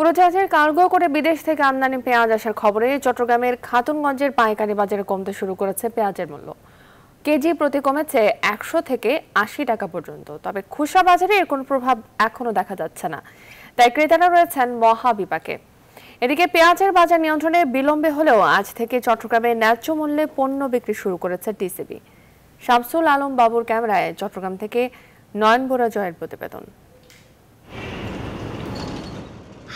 উড়োজাহাজের cargo করে বিদেশ থেকে আমদানি পেঁয়াজ আসার খবরে চট্টগ্রামের খাতুনগঞ্জের পাইকারি বাজারে কমতে শুরু করেছে পেঁয়াজের মূল্য কেজি প্রতি কমেছে একশো থেকে আশি টাকা পর্যন্ত তবে খুসা বাজারে এর কোনো প্রভাব এখনো দেখা যাচ্ছে না তাই ক্রেতারা রয়েছেন মহাবিপাকে এদিকে পেঁয়াজের বাজার নিয়ন্ত্রণে বিলম্বে হলেও আজ থেকে চট্টগ্রামে ন্যায্য মূল্যে পণ্য বিক্রি শুরু করেছে টিসিবি শামসুল আলম বাবুর ক্যামেরায় চট্টগ্রাম থেকে নয়ন জয়ের প্রতিবেদন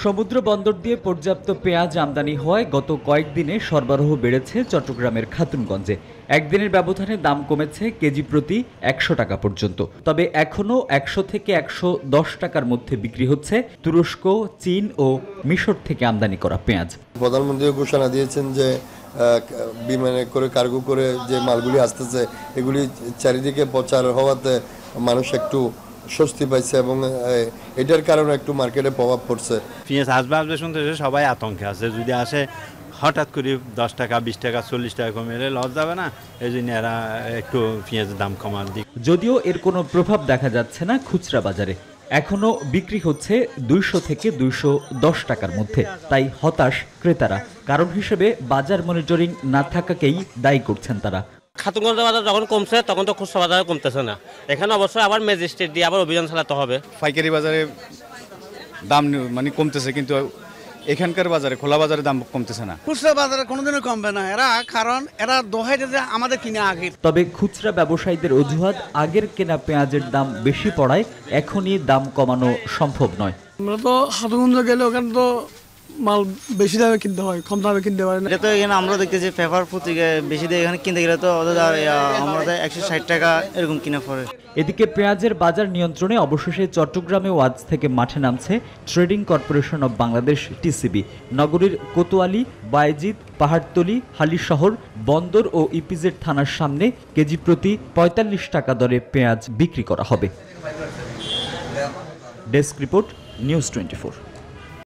সমুদ্র বন্দর দিয়ে পর্যাপ্ত পেঁয়াজ আমদানি হওয়ায় গত কয়েকদিনে সরবরাহ বেড়েছে চট্টগ্রামের খাতুনগঞ্জে একদিনের ব্যবধানে দাম কমেছে কেজি প্রতি একশো টাকা পর্যন্ত তবে এখনও একশো থেকে একশো দশ টাকার মধ্যে বিক্রি হচ্ছে তুরস্ক চীন ও মিশর থেকে আমদানি করা পেঁয়াজ প্রধানমন্ত্রী ঘোষণা দিয়েছেন যে বিমানে করে কার্গো করে যে মালগুলি আসতেছে এগুলি চারিদিকে প্রচার হওয়াতে মানুষ একটু স্বস্তি পাইছে এবং এটার কারণে একটু মার্কেটে প্রভাব পড়ছে পেঁয়াজ আসবে আসবে শুনতে সবাই আতঙ্কে আছে যদি আসে হঠাৎ করে দশ টাকা বিশ টাকা চল্লিশ টাকা কমে এলে লস যাবে না এই জন্য এরা একটু পেঁয়াজের দাম কমান দিক যদিও এর কোনো প্রভাব দেখা যাচ্ছে না খুচরা বাজারে এখনও বিক্রি হচ্ছে দুইশো থেকে দুইশো দশ টাকার মধ্যে তাই হতাশ ক্রেতারা কারণ হিসেবে বাজার মনিটরিং না থাকাকেই দায়ী করছেন তারা খাতুনগঞ্জ বাজার যখন কমছে তখন তো খুচরা বাজারে কমতেছে না এখানে অবশ্যই আবার ম্যাজিস্ট্রেট দিয়ে আবার অভিযান চালাতে হবে পাইকারি বাজারে দাম মানে কমতেছে কিন্তু এখানকার বাজারে খোলা বাজারে দাম কমতেছে না খুচরা বাজারে কোনোদিনও কমবে না এরা কারণ এরা দোহাই যে আমাদের কিনে আগে তবে খুচরা ব্যবসায়ীদের অজুহাত আগের কেনা পেঁয়াজের দাম বেশি পড়ায় এখনই দাম কমানো সম্ভব নয় আমরা তো হাতগঞ্জ গেলে ওখানে তো মাল বেশি দামে কিনতে হয় কম দামে কিনতে পারে না এটা এখানে আমরা দেখতেছি পেপার পত্রিকায় বেশি দিয়ে এখানে কিনতে গেলে তো আমরা একশো ষাট টাকা এরকম কিনে পড়ে এদিকে পেঁয়াজের বাজার নিয়ন্ত্রণে অবশেষে চট্টগ্রামে ওয়াজ থেকে মাঠে নামছে trading corporation of Bangladesh TCB নগরীর কোতোয়ালি বায়েজিদ পাহাড়তলি হালিশহর বন্দর ও ইপিজেড থানার সামনে কেজি প্রতি পঁয়তাল্লিশ টাকা দরে পেঁয়াজ বিক্রি করা হবে ডেস্ক রিপোর্ট নিউজ টোয়েন্টি